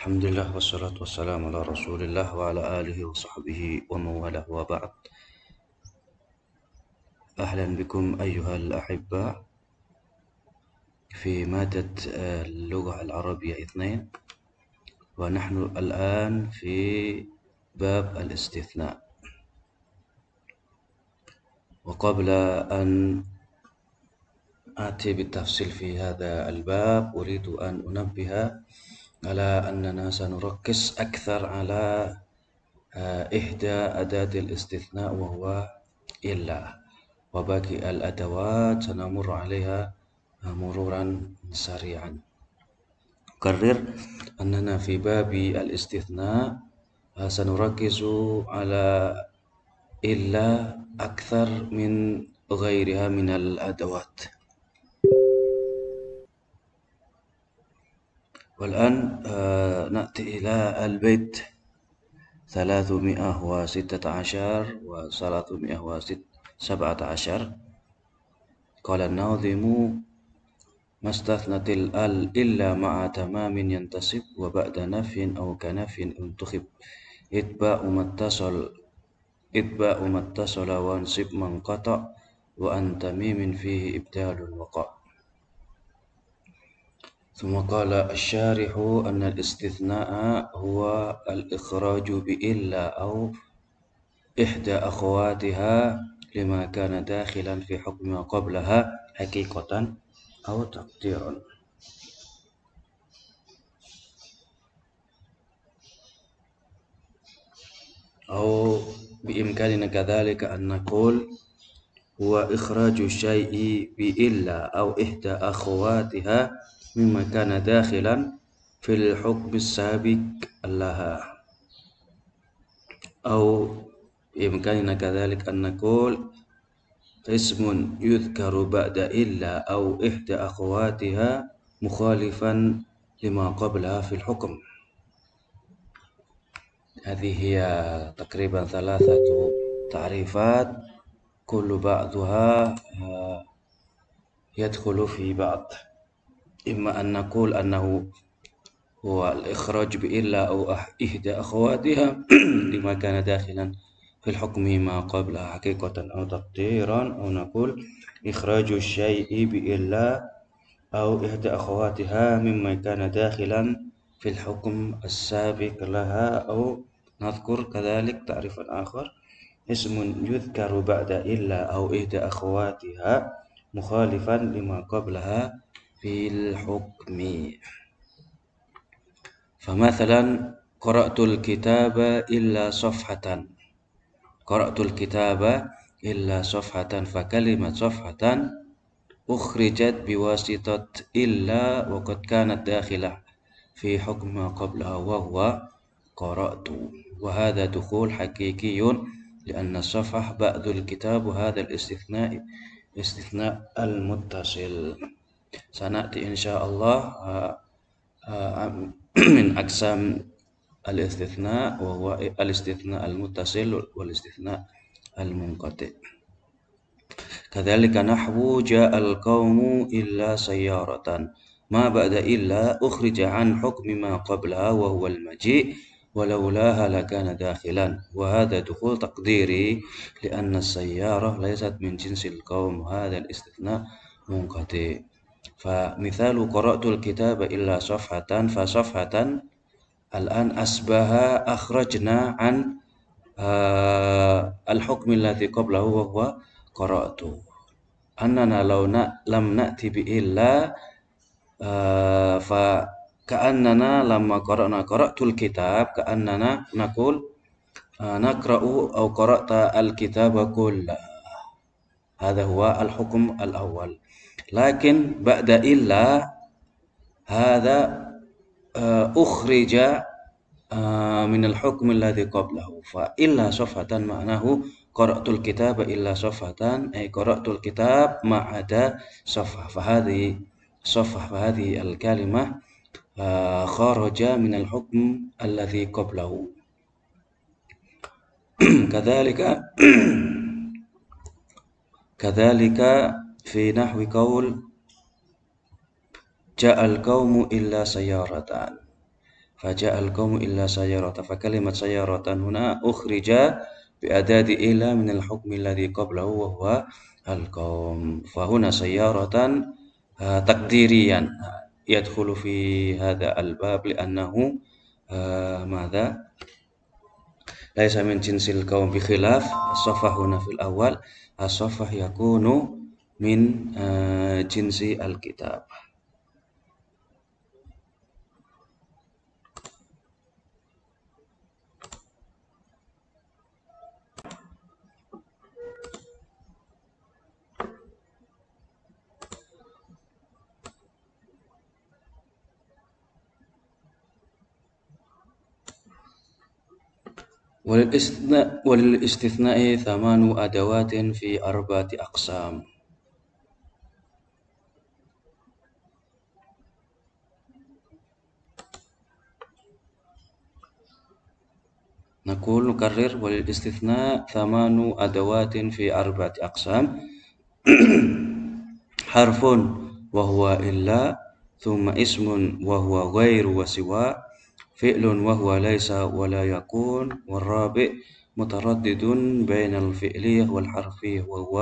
الحمد لله والصلاة والسلام على رسول الله وعلى آله وصحبه ومن والاه وبعد أهلا بكم أيها الأحباء في مادة اللغة العربية اثنين ونحن الآن في باب الاستثناء وقبل أن آتي بالتفصيل في هذا الباب أريد أن أنبه على أننا سنركز أكثر على آه، إحدى أداة الاستثناء وهو إلا وباقي الأدوات سنمر عليها آه، مرورا سريعا أكرر أننا في باب الاستثناء آه، سنركز على إلا أكثر من غيرها من الأدوات والآن آه، نأتي إلى البيت ثلاثمائة وستة عشر وثلاثمائة وست سبعة عشر قال الناظم ما استثنت الأل إلا مع تمام ينتسب وبعد نف أو كنف انتخب اتباع ما اتصل اتباع ما اتصل وانصب من قطع وأن تميم فيه إبدال وقع ثم قال الشارح أن الاستثناء هو الإخراج بإلا أو إحدى أخواتها لما كان داخلا في حكم ما قبلها حقيقة أو تقديرا أو بإمكاننا كذلك أن نقول هو إخراج الشيء بإلا أو إحدى أخواتها مما كان داخلا في الحكم السابق لها أو بإمكاننا كذلك أن نقول اسم يذكر بعد إلا أو إحدى أخواتها مخالفا لما قبلها في الحكم هذه هي تقريبا ثلاثة تعريفات كل بعضها آه، يدخل في بعض إما أن نقول أنه هو الإخراج بإلا أو إحدى أخواتها لما كان داخلا في الحكم ما قبلها حقيقة أو تقديرا أو نقول إخراج الشيء بإلا أو إحدى أخواتها مما كان داخلا في الحكم السابق لها أو نذكر كذلك تعريفا آخر اسم يذكر بعد إلا أو إحدى أخواتها مخالفا لما قبلها في الحكم فمثلا قرأت الكتاب إلا صفحة قرأت الكتاب إلا صفحة فكلمة صفحة أخرجت بواسطة إلا وقد كانت داخلة في حكم ما قبلها وهو قرأت وهذا دخول حقيقي لأن الصفحة بعد الكتاب وهذا الاستثناء استثناء المتصل سنأتي إن شاء الله آه، آه، من أقسام الاستثناء وهو الاستثناء المتصل والاستثناء المنقطع كذلك نحو جاء القوم إلا سيارة ما بعد إلا أخرج عن حكم ما قبلها وهو المجيء ولولاها لكان داخلا وهذا دخول تقديري لأن السيارة ليست من جنس القوم هذا الاستثناء منقطع فمثال قرأت الكتاب إلا صفحة فصفحة الآن أشبه أخرجنا عن آه، الحكم الذي قبله وهو قرأت أننا لو لم نأتي بإلا آه، فكأننا لما قرأنا قرأت الكتاب كأننا نقول آه، نقرأ أو قرأت الكتاب كله هذا هو الحكم الأول لكن بعد إلا هذا آه، أخرج آه، من الحكم الذي قبله فإلا صفحة معناه قرأت الكتاب إلا صفحة أي قرأت الكتاب ما عدا صفحة فهذه صفحة فهذه الكلمة آه، خرج من الحكم الذي قبله كذلك كذلك في نحو قول جاء القوم إلا سيارتان فجاء القوم إلا سيارة فكلمة سيارة هنا أخرج بأداة إلا من الحكم الذي قبله وهو القوم فهنا سيارة آه، تقديريا يدخل في هذا الباب لأنه آه، ماذا ليس من جنس القوم بخلاف الصفة هنا في الأول الصفة يكون من آه، جنس الكتاب وللاستثناء ثمان أدوات في أربعة أقسام نقول نكرر وللاستثناء ثمان أدوات في أربعة أقسام حرف وهو إلا ثم اسم وهو غير وسواء فعل وهو ليس ولا يكون والرابع متردد بين الفعلية والحرفية وهو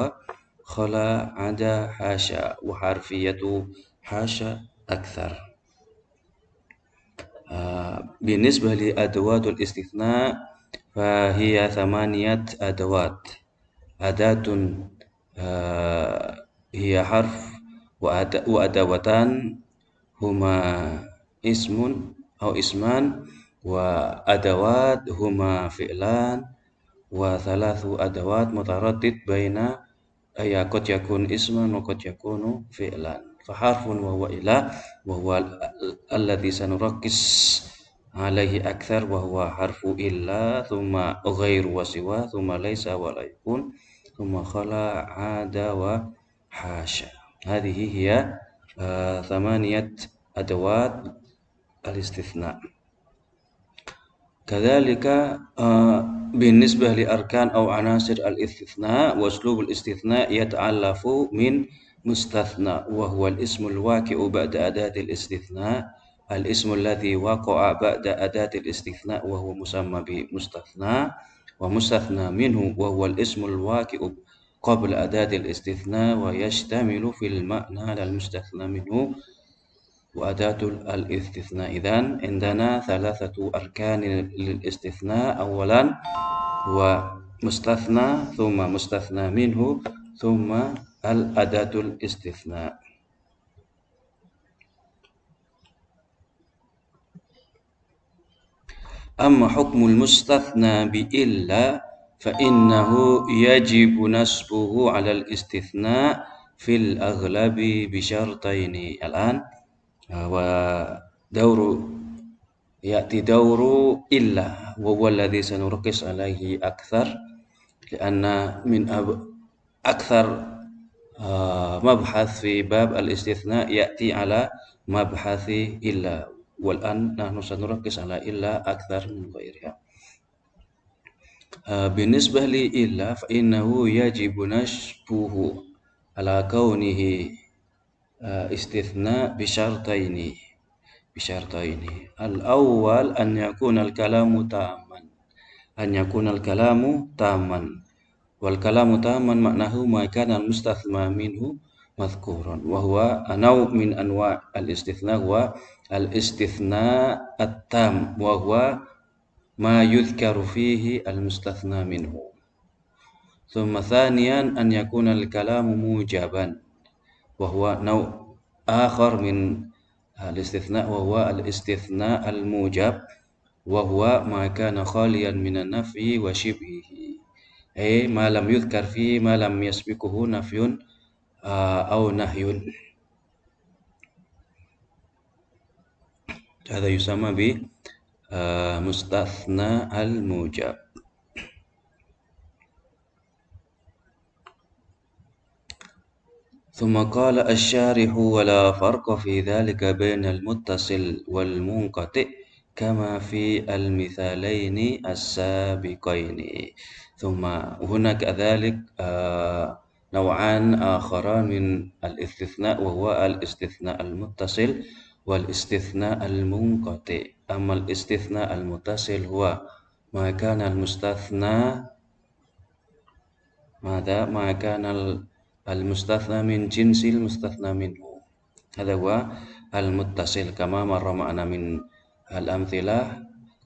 خلا عدا حاشا وحرفية حاشا أكثر آه، بالنسبة لأدوات الاستثناء فهي ثمانية أدوات أداة آه، هي حرف وأدوتان هما اسم أو اسمان وأدوات هما فعلان وثلاث أدوات متردد بين أي قد يكون اسما وقد يكون فعلا فحرف وهو إله وهو الذي سنركز عليه أكثر وهو حرف إلا ثم غير وسوى ثم ليس ولا يكون ثم خلا عاد وحاشا هذه هي آه ثمانية أدوات الاستثناء كذلك آه بالنسبة لأركان أو عناصر الاستثناء وأسلوب الاستثناء يتعلف من مستثنى وهو الاسم الواقع بعد أداة الاستثناء الاسم الذي وقع بعد أداة الاستثناء وهو مسمى بمستثنى ومستثنى منه وهو الاسم الواقع قبل أداة الاستثناء ويشتمل في المعنى على المستثنى منه وأداة الاستثناء إذن عندنا ثلاثة أركان للاستثناء أولا هو مستثنى ثم مستثنى منه ثم الأداة الاستثناء أما حكم المستثنى بإلا فإنه يجب نسبه على الاستثناء في الأغلب بشرطين الآن آه، ودور يأتي دور إلا وهو الذي سنركز عليه أكثر لأن من أب أكثر آه، مبحث في باب الاستثناء يأتي على مبحث إلا wal an nahnu sanurakkis ala illa akthar eh, binisbah li illa fa innahu ala kaunihi eh, istithna bi syartaini al awal an yakuna al taman an yakuna al taman wal kalam taman maknahu ma al mustathma minhu mazkuran wa huwa anau min anwa al istithna wa الاستثناء التام وهو ما يذكر فيه المستثنى منه ثم ثانيا أن يكون الكلام موجبا وهو نوع آخر من الاستثناء وهو الاستثناء الموجب وهو ما كان خاليا من النفي وشبهه أي ما لم يذكر فيه ما لم يسبقه نفي آه، أو نهي هذا يسمى ب آه، مستثنى الموجب ثم قال الشارح ولا فرق في ذلك بين المتصل والمنقطع كما في المثالين السابقين ثم هناك كذلك آه، نوعان آخران من الاستثناء وهو الاستثناء المتصل wal istithna al munqati amal istithna al mutasil huwa ma kana al mustathna ماذا ما كان المستثنى من جنس المستثنى منه هذا هو المتصل كما مر معنا من الأمثلة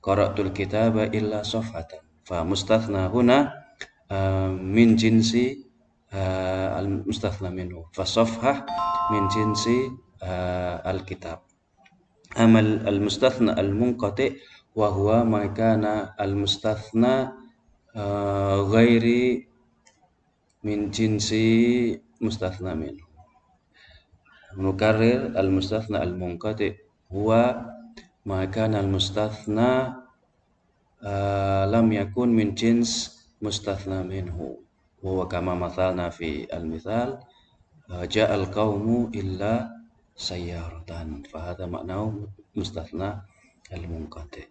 قرأت الكتاب إلا صفحة فمستثنى هنا من جنس المستثنى منه min من جنس الكتاب أما المستثنى المنقطع وهو ما كان المستثنى آه، غير من جنس مستثنى منه نكرر المستثنى المنقطع هو ما كان المستثنى آه، لم يكن من جنس مستثنى منه وهو كما مثلنا في المثال آه، جاء القوم إلا سيارتان فهذا معناه مستثنى المنقطع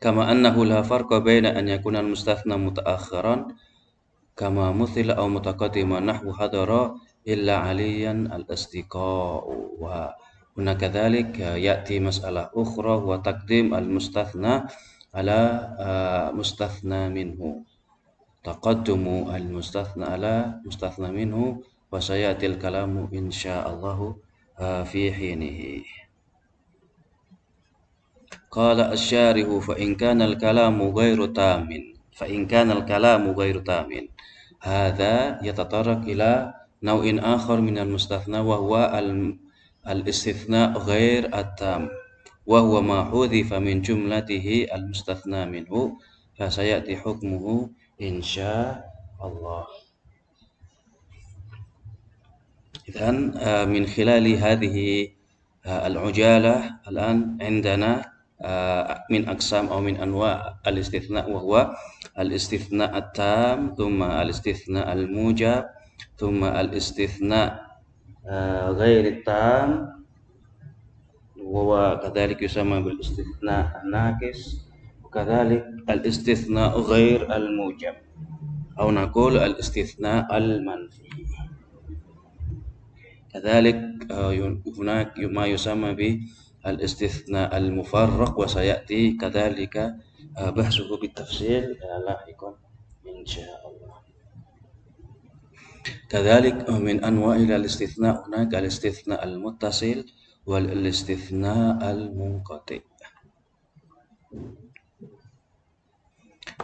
كما أنه لا فرق بين أن يكون المستثنى متأخرا كما مثل أو متقدما نحو حضر إلا عليا الأصدقاء وهنا كذلك يأتي مسألة أخرى وتقديم المستثنى على آه، مستثنى منه تقدم المستثنى لا مستثنى منه وسيأتي الكلام إن شاء الله آه، في حينه قال الشارح فإن كان الكلام غير تام فإن كان الكلام غير تام هذا يتطرق إلى نوع آخر من المستثنى وهو الاستثناء غير التام وهو ما حذف من جملته المستثنى منه فسيأتي حكمه إن شاء الله إذا آه، من خلال هذه آه، العجالة الآن عندنا آه، من أقسام أو من أنواع الاستثناء وهو الاستثناء التام ثم الاستثناء الموجب ثم الاستثناء غير التام وهو كذلك يسمى بالاستثناء الناقص وكذلك الاستثناء غير الموجب أو نقول الاستثناء المنفي كذلك آه، هناك ما يسمى بالاستثناء المفرق وسيأتي كذلك آه، بحثه بالتفصيل لاحقا إن شاء الله كذلك آه، من أنواع الاستثناء هناك الاستثناء المتصل والاستثناء المنقطع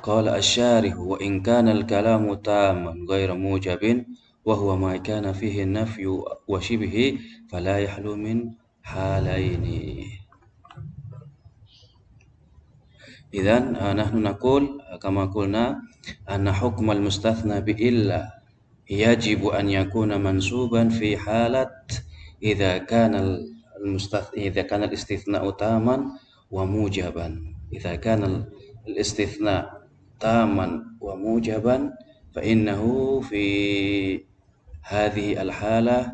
قال الشارح وإن كان الكلام تاما غير موجب وهو ما كان فيه النفي وشبهه فلا يحلو من حالين إذا آه، نحن نقول آه، كما قلنا أن حكم المستثنى بإلا يجب أن يكون منسوبا في حالة إذا كان المستثنى إذا كان الاستثناء تاما وموجبا إذا كان الاستثناء taman wa mujaban fa innahu fi hadhihi al hala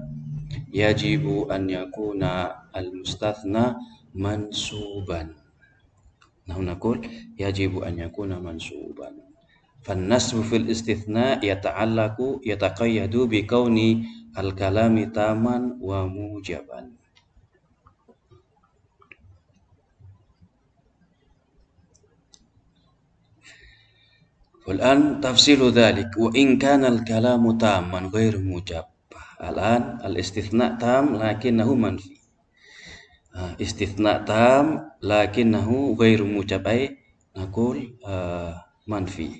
yajibu an yakuna al mustathna mansuban نحن نقول يجب أن يكون منصوبا فالنصب في الاستثناء يتعلق يتقيد بكون الكلام تاما وموجبا والآن تفصيل ذلك وإن كان الكلام تاما غير موجب الآن الاستثناء تام لكنه منفي آه، استثناء تام لكنه غير موجب أي نقول آه، منفي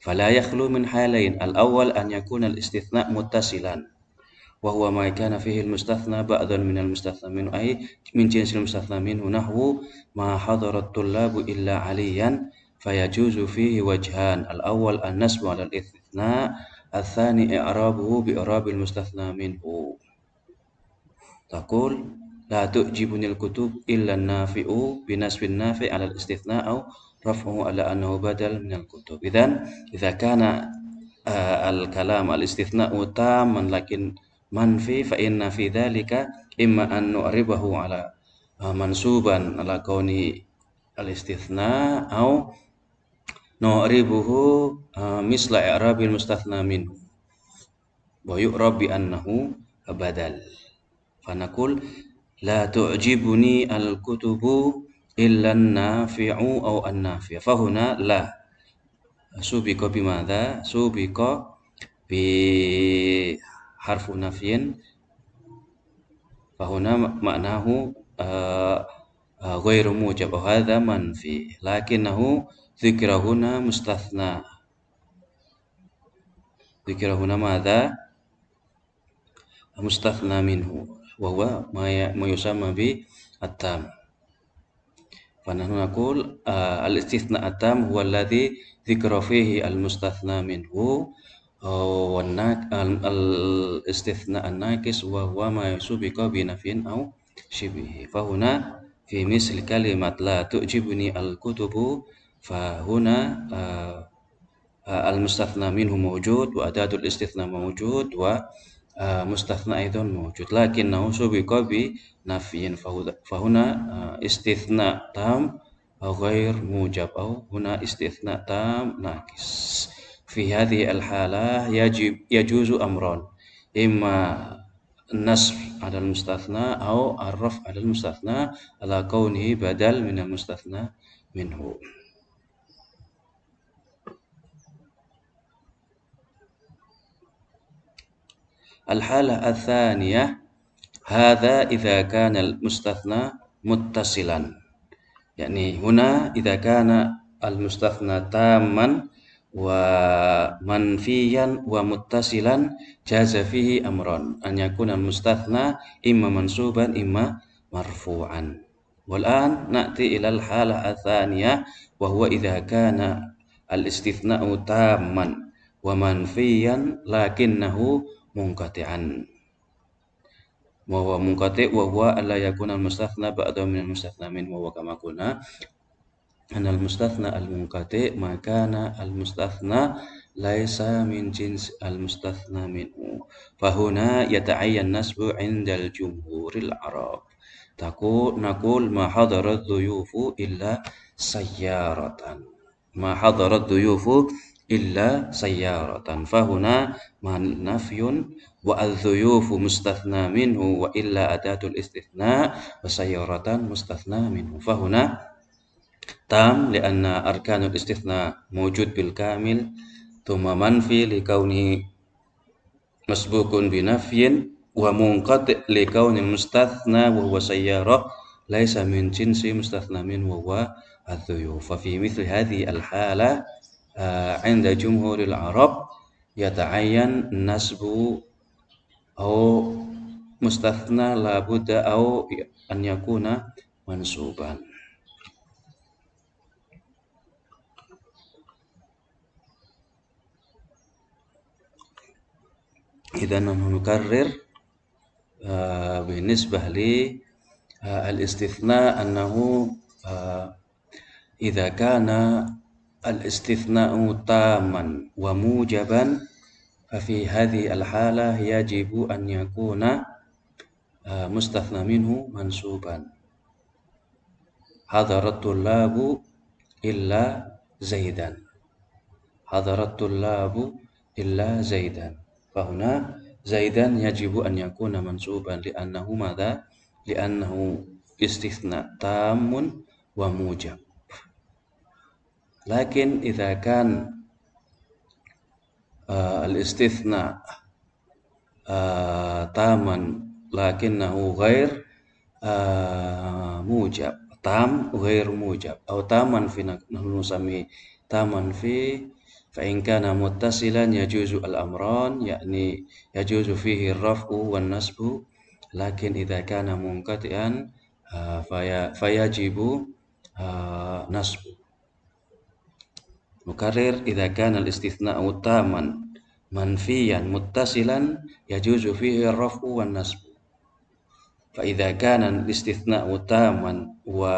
فلا يخلو من حالين الأول أن يكون الاستثناء متصلا وهو ما كان فيه المستثنى بعضا من المستثنى منه أي من جنس المستثنى منه نحو ما حضر الطلاب إلا عليا فيجوز فيه وجهان الأول النسب على الاستثناء الثاني إعرابه بإعراب المستثنى منه تقول لا تعجبني الكتب إلا النافع بنسب النافع على الاستثناء أو رفعه على أنه بدل من الكتب إذا إذا كان آه، الكلام الاستثناء تاما لكن منفي فإن في ذلك إما أن نعربه على آه، منسوبا على كونه الاستثناء أو nu'ribuhu uh, misla i'rabil mustathna min wa yu'rab bi annahu badal fanakul la tu'jibuni al kutubu illa an nafi'u aw an nafi' fahuna la subiqa bimadha subiqa bi harfu nafyin fahuna maknahu uh, ghairu mujab hadha manfi lakinnahu ذكر هنا مستثنى ذكر هنا ماذا مستثنى منه وهو ما يسمى بالتام فنحن نقول آه، الاستثناء التام هو الذي ذكر فيه المستثنى منه آه، والاستثناء الناقص وهو ما سبق بنفي أو شبهه فهنا في مثل كلمة لا تعجبني الكتب فهنا آه، آه، المستثنى منه موجود وأداة الاستثناء موجود ومستثنى آه، أيضا موجود لكنه سبق بنفي فهنا استثناء تام أو غير موجب أو هنا استثناء تام ناقص في هذه الحالة يجب يجوز أمران إما النصب على المستثنى أو الرفع على المستثنى على كونه بدل من المستثنى منه Al-halah hada hadza na mustafna al-mustathna muttasilan. huna idza kana al-mustathna wa manfiyan wa muttasilan jaza amron an yakuna imma mansuban imma marfu'an wal an na'ti ila al hala athaniyah wa manfiyan منقطعا وهو منقطع وهو ألا يكون المستثنى بعد من المستثنى منه وهو كما قلنا أن المستثنى المنقطع ما كان المستثنى ليس من جنس المستثنى منه فهنا يتعين نسب عند الجمهور العرب تقول نقول ما حضر الضيوف إلا سيارة ما حضر الضيوف إلا سيارة فهنا مع نفي والضيوف مستثنى منه وإلا أداة الاستثناء وسيارة مستثنى منه فهنا تام لأن أركان الاستثناء موجود بالكامل ثم منفي لكونه مسبوق بنفي ومنقطع لكون المستثنى وهو سيارة ليس من جنس مستثنى منه وهو الضيوف ففي مثل هذه الحالة uh, inda jumhuril arab yata'ayyan nasbu au mustathna la buddha mansuban Jika namun karir uh, Binisbah li uh, Al-istithna Annahu uh, kana al-istithna'u taman wa mujaban ففي هذه الحالة يجب أن يكون مستثنى منه منسوبا حضر الطلاب إلا زيدا حضر الطلاب إلا زيدا فهنا زيدا يجب أن يكون منسوبا لأنه ماذا؟ لأنه استثناء تام وموجب Lakin idza kan uh, taman lakinnahu ghair uh, mujab tam ghair mujab atau taman fi nahnu sami taman fi fa in kana muttasilan yajuzu al yakni yajuzu fihi ar rafu wan nasbu lakin idza kana munqatian uh, faya fayajibu uh, nasbu Mukarir idza kana al-istithna'u taman manfiyan muttasilan yajuzu fihi rafu wan nasb. Fa idza kana al-istithna'u taman wa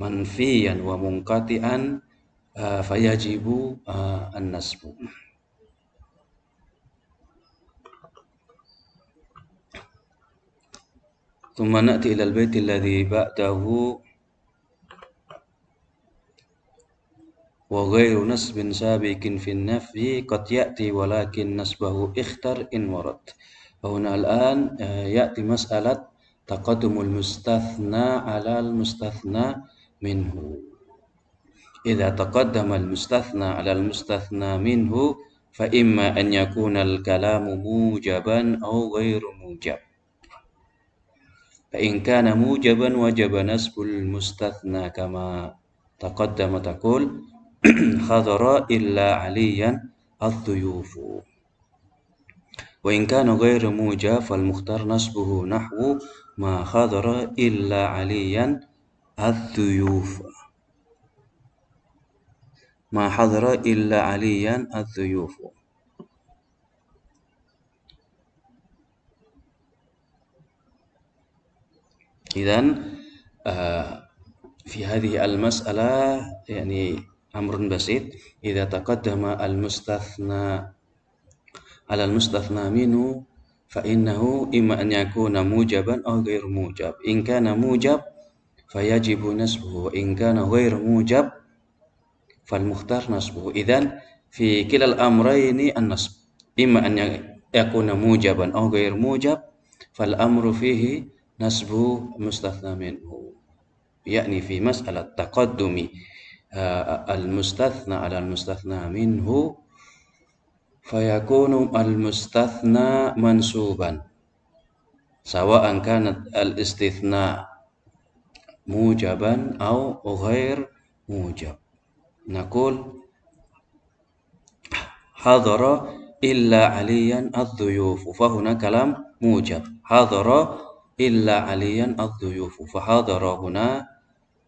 manfiyan wa munqati'an uh, fayajibu uh, an-nasbu. ثم ila al البيت alladhi ba'dahu وغير نسب سابق في النفي قد يأتي ولكن نسبه اختر إن ورد هنا الآن آه، يأتي مسألة تقدم المستثنى على المستثنى منه إذا تقدم المستثنى على المستثنى منه فإما أن يكون الكلام موجبا أو غير موجب فإن كان موجبا وجب نسب المستثنى كما تقدم تقول حضر إلا عليا الضيوف وإن كان غير موجى فالمختار نصبه نحو ما حضر إلا عليا الضيوف ما حضر إلا عليا الضيوف إذا آه، في هذه المسألة يعني amrun basit idza taqaddama al mustathna ala al mustathna minu fa innahu imma an yakuna mujaban aw mujab in kana mujab fayajibu nasbuhu wa in kana ghairu mujab fal mukhtar nasbuhu idzan fi kilal amrayni an nasb imma an yakuna mujaban aw ghairu mujab fal amru fihi nasbu mustathna minhu yakni fi mas'alat taqaddumi آه، المستثنى على المستثنى منه فيكون المستثنى منسوبا سواء كانت الاستثناء موجبا أو غير موجب نقول حضر إلا عليا الضيوف فهنا كلام موجب حضر إلا عليا الضيوف فحضر هنا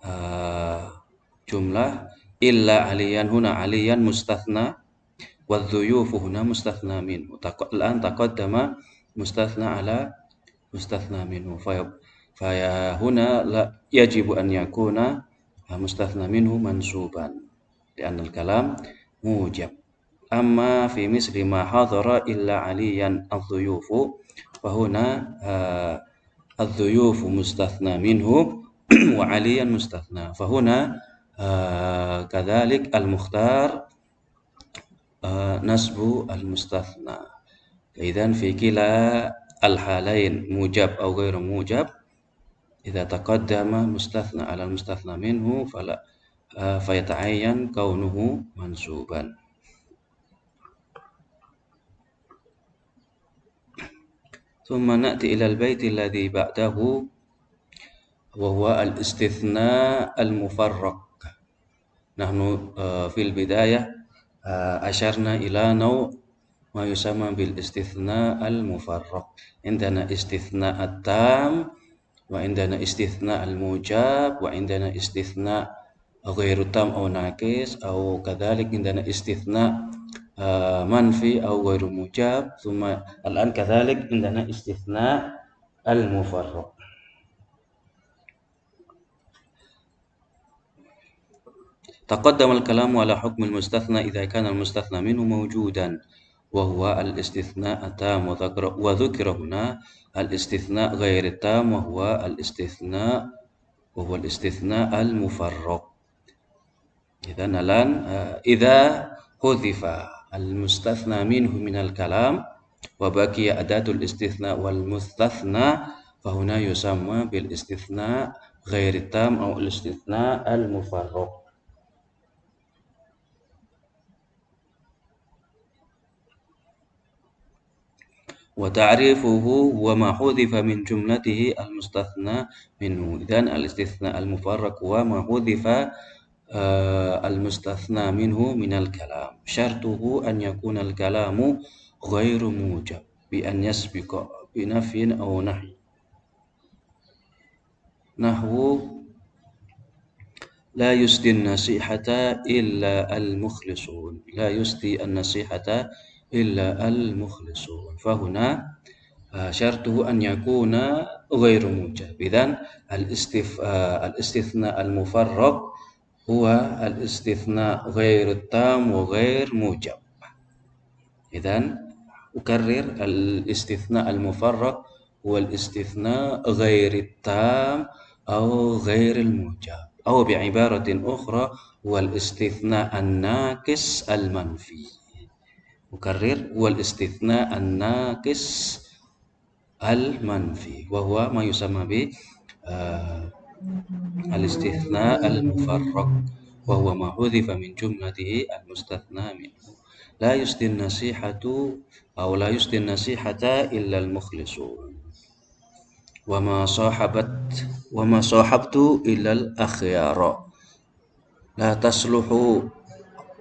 آه جملة إلا عليا هنا عليا مستثنى والضيوف هنا مستثنى منه الآن تقدم مستثنى على مستثنى منه فيا هنا لا يجب أن يكون مستثنى منه منصوبا لأن الكلام موجب أما في مثل ما حضر إلا عليا الضيوف فهنا الضيوف مستثنى منه وعليا مستثنى فهنا آه، كذلك المختار آه، نسب المستثنى إذا في كلا الحالين موجب أو غير موجب إذا تقدم مستثنى على المستثنى منه فلا آه، فيتعين كونه منسوبا ثم نأتي إلى البيت الذي بعده وهو الاستثناء المفرق نحن آه، في البداية آه، أشرنا إلى نوع ما يسمى بالاستثناء المفرق عندنا استثناء التام وعندنا استثناء الموجب وعندنا استثناء غير تام أو ناقص أو كذلك عندنا استثناء آه، منفي أو غير موجب ثم الآن كذلك عندنا استثناء المفرق تقدم الكلام على حكم المستثنى إذا كان المستثنى منه موجوداً وهو الاستثناء التام وذكر, وذكر هنا الاستثناء غير التام وهو الاستثناء وهو الاستثناء المفرق إذا الآن آه، إذا حذف المستثنى منه من الكلام وبقي أداة الاستثناء والمستثنى فهنا يسمى بالاستثناء غير التام أو الاستثناء المفرق وتعريفه وما حذف من جملته المستثنى منه إذا الاستثناء المفرق هو ما حذف آه، المستثنى منه من الكلام شرطه أن يكون الكلام غير موجب بأن يسبق بنفي أو نحي نحو لا يسدي النصيحة إلا المخلصون لا يسدي النصيحة إلا المخلصون فهنا آه، شرطه أن يكون غير موجب إذا الاستف... آه، الاستثناء المفرق هو الاستثناء غير التام وغير موجب إذا أكرر الاستثناء المفرق هو الاستثناء غير التام أو غير الموجب أو بعبارة أخرى هو الاستثناء الناقص المنفي أكرر والاستثناء الناقص المنفي وهو ما يسمى ب آه، الاستثناء المفرق وهو ما حذف من جملته المستثنى منه لا يسدي النصيحة أو لا يسدي النصيحة إلا المخلصون وما صاحبت وما صاحبت إلا الأخيار لا تصلح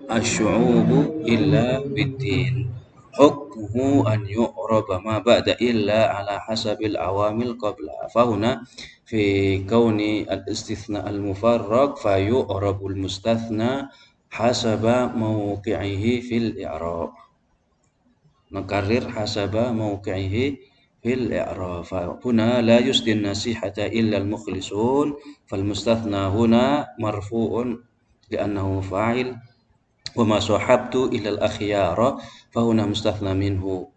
الشعوب إلا بالدين حكمه أن يعرب ما بعد إلا على حسب العوامل قبلها فهنا في كون الاستثناء المفرق فيعرب المستثنى حسب موقعه في الإعراب نكرر حسب موقعه في الإعراب هنا لا يسدي النصيحة إلا المخلصون فالمستثنى هنا مرفوع لأنه فاعل وما صحبت إلى الأخيار فهنا مستثنى منه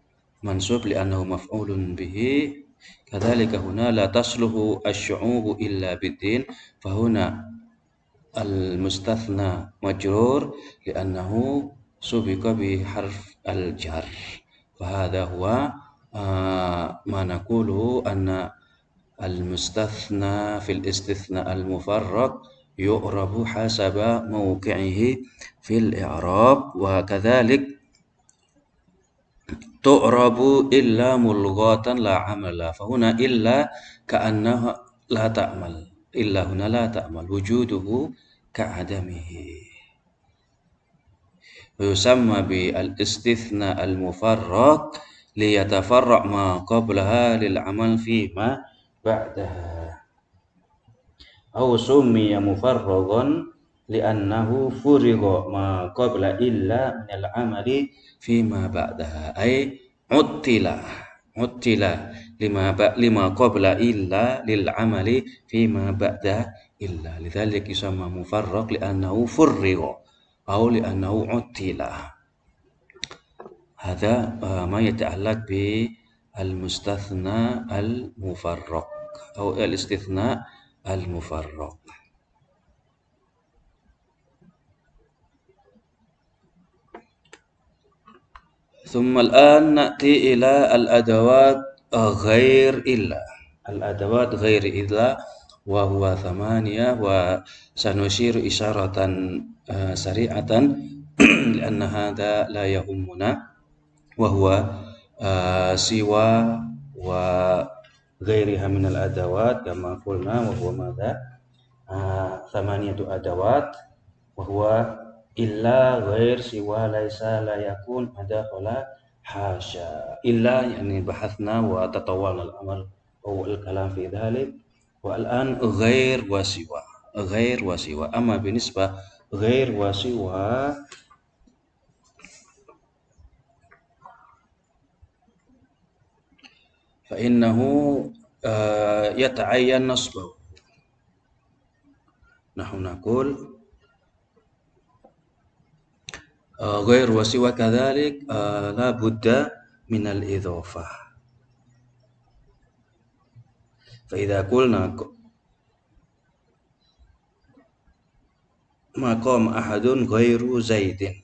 منصوب لأنه مفعول به كذلك هنا لا تصله الشعوب إلا بالدين فهنا المستثنى مجرور لأنه سبق بحرف الجر فهذا هو آه، ما نقوله أن المستثنى في الاستثناء المفرق يؤرب حسب موقعه في الإعراب وكذلك تؤرب إلا ملغاة لا عمل فهنا إلا كأنها لا تعمل إلا هنا لا تعمل وجوده كعدمه ويسمى بالاستثناء المفرق ليتفرع ما قبلها للعمل فيما بعدها أو سمي مفرغا لأنه فرغ ما قبل إلا من العمل فيما بعدها أي عطل عطل لما لما قبل إلا للعمل فيما بعد إلا لذلك يسمى مفرغ لأنه فرغ أو لأنه عطل هذا آه، ما يتعلق بالمستثنى المفرق أو الاستثناء المفرق ثم الآن نأتي إلى الأدوات غير إلا الأدوات غير إلا وهو ثمانية وسنشير إشارة آه، سريعة لأن هذا لا يهمنا وهو آه، سوى و غيرها من الأدوات كما قلنا وهو ماذا آه ثمانية أدوات وهو إلا غير سوى ليس لا يكون مداخلة حاشا إلا يعني بحثنا وتطورنا الأمر أو الكلام في ذلك والآن غير وسوى غير وسوى أما بالنسبة غير وسوى فإنه آه، يتعين نصبه نحن نقول آه، غير وسوى كذلك آه، لا بد من الإضافة فإذا قلنا ما قام أحد غير زيد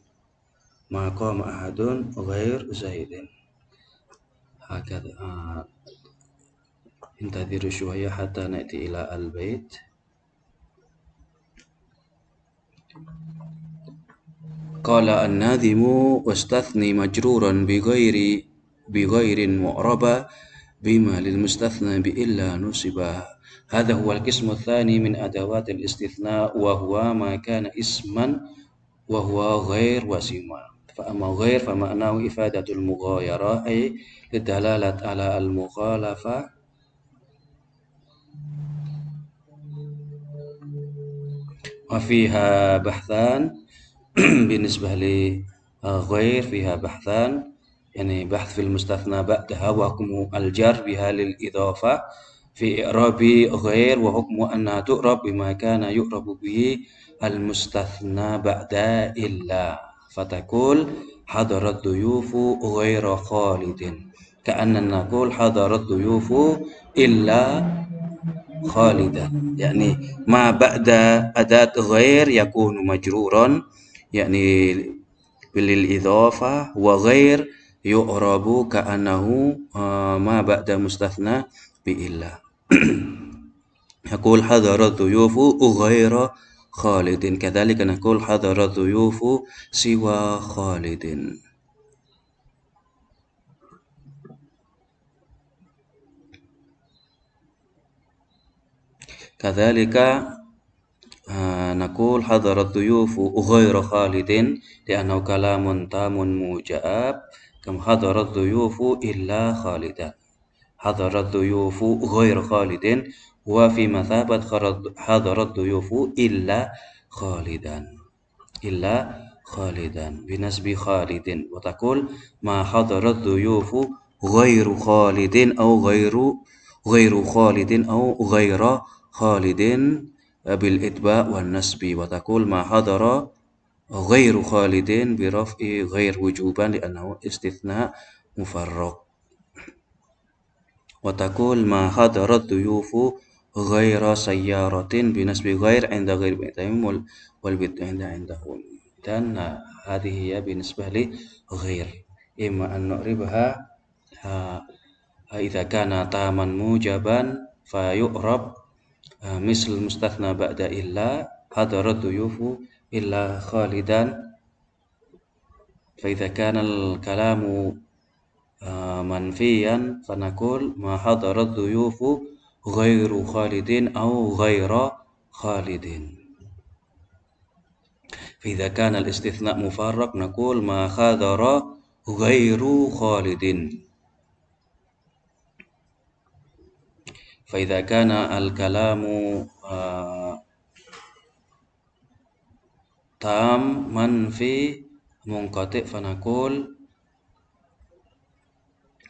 ما قام أحد غير زيد هكذا انتظروا شوية حتى نأتي إلى البيت قال الناظم واستثني مجرورا بغير بغير معربة بما للمستثنى بإلا نصب هذا هو القسم الثاني من أدوات الاستثناء وهو ما كان اسما وهو غير وسيما فأما غير فمعناه إفادة المغايرة أي للدلالة على المخالفة وفيها بحثان بالنسبة لغير آه، فيها بحثان يعني بحث في المستثنى بعدها وحكم الجر بها للإضافة في إعراب غير وحكم أنها تؤرب بما كان يؤرب به المستثنى بعد إلا فتقول حضر الضيوف غير خالد كأننا نقول حضر الضيوف إلا خالدة يعني ما بعد أداة غير يكون مجرورا يعني للإضافة وغير يعرب كأنه آه، ما بعد مستثنى بإلا يقول حضر الضيوف غير خالد كذلك نقول حضر الضيوف سوى خالد كذلك آه، نقول حضر الضيوف غير خالد لأنه كلام تام موجاب كم حضر الضيوف إلا خالدا حضر الضيوف غير خالد هو في مثابة حضر الضيوف إلا خالدا إلا خالدا بنسب خالد وتقول ما حضر الضيوف غير خالد أو غير غير خالد أو غير خالدين بالإتباع والنسب وتقول ما حضر غير خالدين برفع غير وجوبا لأنه استثناء مفرق وتقول ما حضر الضيوف غير سيارة بنسب غير عند غير بيتهم والبيت عند عندهم إذن هذه هي بالنسبة لغير إما أن نعربها إذا كان تاما موجبا فيؤرب آه، مثل المستثنى بعد إلا حضر الضيوف إلا خالدا فإذا كان الكلام آه، منفيا فنقول ما حضر الضيوف غير خالد أو غير خالد فإذا كان الاستثناء مفرق نقول ما حضر غير خالد فإذا كان الكلام آه، من في منقطع فنقول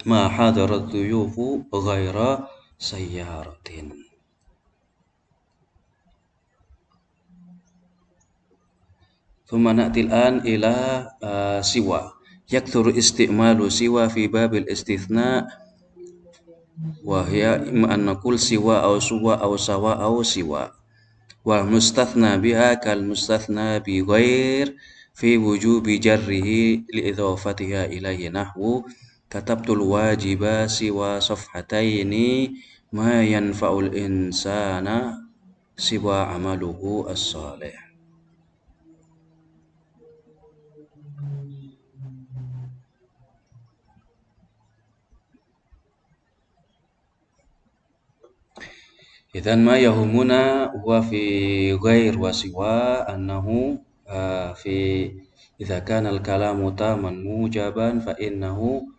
ما حضر الضيوف غير سيارة ثم نأتي الآن إلى آه، سوى يكثر استعمال سوى في باب الاستثناء wahya imma an naqul siwa aw suwa aw sawa aw siwa wal mustathna biha kal mustathna bi ghair fi wujubi jarrihi li idhafatiha ilayhi nahwu katabtul wajiba siwa safhataini ma yanfa'ul insana siwa amaluhu as-salih idan ma yahumuna wa fi ghair wa siwa annahu uh, fi idza kana al-kalamu taman mujaban fa innahu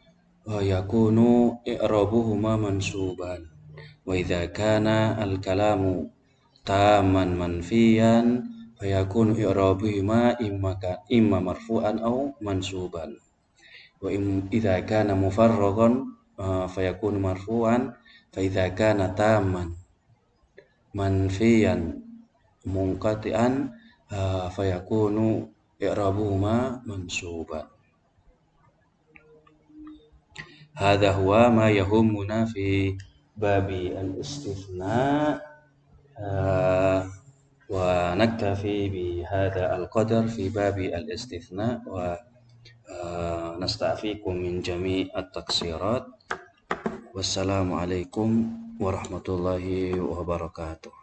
uh, yakunu ma mansuban wa idza kana al-kalamu taman manfiyan fa yakunu ma imma imma marfu'an aw mansuban wa idza kana mufarragan uh, fa yakunu marfu'an fa idza kana taman منفيا منقطعا فيكون إعرابهما منصوبا هذا هو ما يهمنا في باب الاستثناء ونكتفي بهذا القدر في باب الاستثناء ونستعفيكم من جميع التقصيرات والسلام عليكم warahmatullahi wabarakatuh.